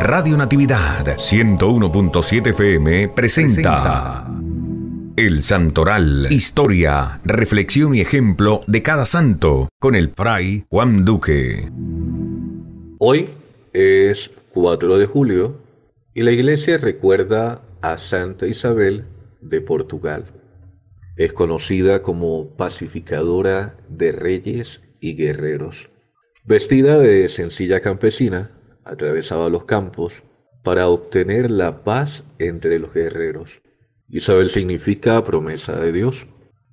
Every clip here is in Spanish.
Radio Natividad 101.7 FM presenta, El Santoral, historia, reflexión y ejemplo de cada santo con el fray Juan Duque. Hoy es 4 de julio y la iglesia recuerda a Santa Isabel de Portugal. Es conocida como pacificadora de reyes y guerreros. Vestida de sencilla campesina, atravesaba los campos para obtener la paz entre los guerreros. Isabel significa promesa de Dios.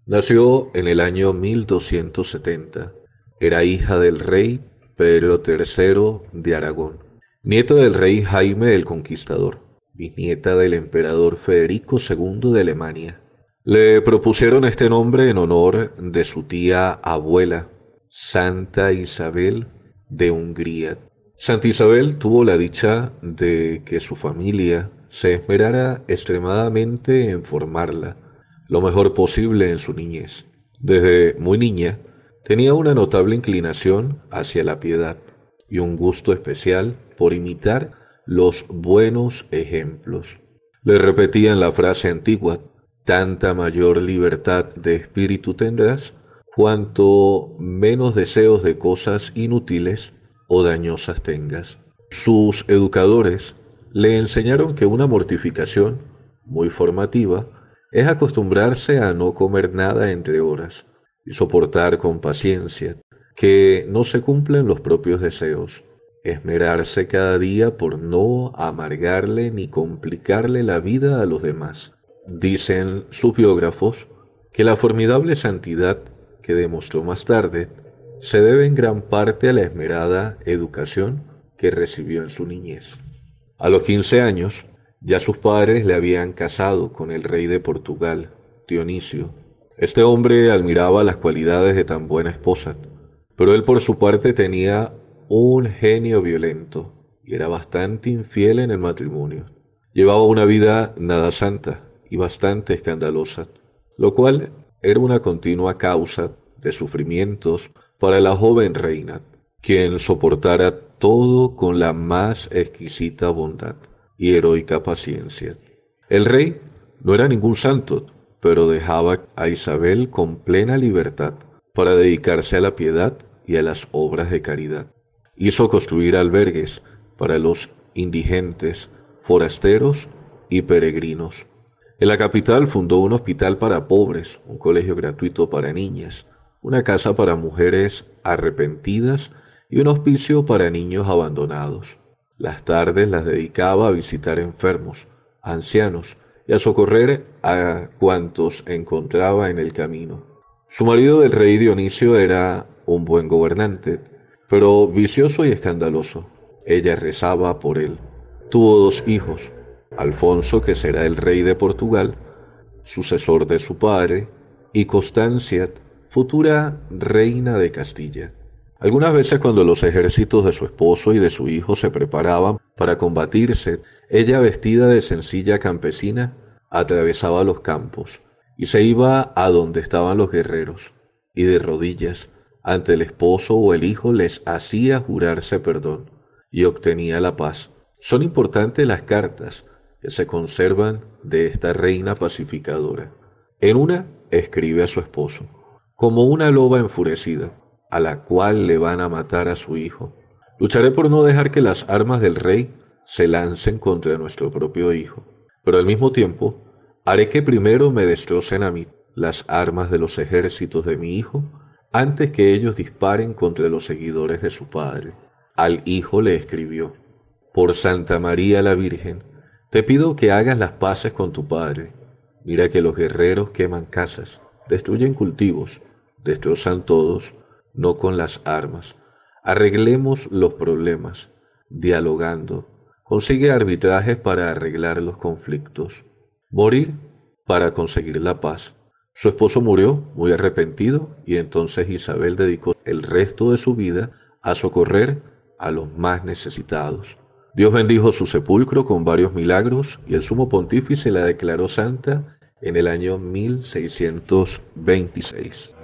Nació en el año 1270. Era hija del rey Pedro III de Aragón, nieta del rey Jaime el Conquistador, nieta del emperador Federico II de Alemania. Le propusieron este nombre en honor de su tía abuela, Santa Isabel de Hungría. Santa Isabel tuvo la dicha de que su familia se esmerara extremadamente en formarla lo mejor posible en su niñez. Desde muy niña tenía una notable inclinación hacia la piedad y un gusto especial por imitar los buenos ejemplos. Le repetían la frase antigua, tanta mayor libertad de espíritu tendrás cuanto menos deseos de cosas inútiles o dañosas tengas. Sus educadores le enseñaron que una mortificación, muy formativa, es acostumbrarse a no comer nada entre horas y soportar con paciencia que no se cumplen los propios deseos, esmerarse cada día por no amargarle ni complicarle la vida a los demás. Dicen sus biógrafos que la formidable santidad que demostró más tarde, se debe en gran parte a la esmerada educación que recibió en su niñez. A los 15 años, ya sus padres le habían casado con el rey de Portugal, Dionisio. Este hombre admiraba las cualidades de tan buena esposa, pero él por su parte tenía un genio violento y era bastante infiel en el matrimonio. Llevaba una vida nada santa y bastante escandalosa, lo cual era una continua causa de sufrimientos para la joven reina, quien soportara todo con la más exquisita bondad y heroica paciencia. El rey no era ningún santo, pero dejaba a Isabel con plena libertad para dedicarse a la piedad y a las obras de caridad. Hizo construir albergues para los indigentes, forasteros y peregrinos, en la capital fundó un hospital para pobres, un colegio gratuito para niñas, una casa para mujeres arrepentidas y un hospicio para niños abandonados. Las tardes las dedicaba a visitar enfermos, ancianos y a socorrer a cuantos encontraba en el camino. Su marido del rey Dionisio era un buen gobernante, pero vicioso y escandaloso. Ella rezaba por él. Tuvo dos hijos, Alfonso, que será el rey de Portugal, sucesor de su padre, y Constancia, futura reina de Castilla. Algunas veces cuando los ejércitos de su esposo y de su hijo se preparaban para combatirse, ella vestida de sencilla campesina atravesaba los campos y se iba a donde estaban los guerreros y de rodillas ante el esposo o el hijo les hacía jurarse perdón y obtenía la paz. Son importantes las cartas que se conservan de esta reina pacificadora. En una escribe a su esposo, como una loba enfurecida, a la cual le van a matar a su hijo. Lucharé por no dejar que las armas del rey se lancen contra nuestro propio hijo, pero al mismo tiempo haré que primero me destrocen a mí las armas de los ejércitos de mi hijo antes que ellos disparen contra los seguidores de su padre. Al hijo le escribió, por Santa María la Virgen, te pido que hagas las paces con tu padre. Mira que los guerreros queman casas, destruyen cultivos, destrozan todos, no con las armas. Arreglemos los problemas, dialogando. Consigue arbitrajes para arreglar los conflictos. Morir para conseguir la paz. Su esposo murió muy arrepentido y entonces Isabel dedicó el resto de su vida a socorrer a los más necesitados. Dios bendijo su sepulcro con varios milagros y el sumo pontífice la declaró santa en el año 1626.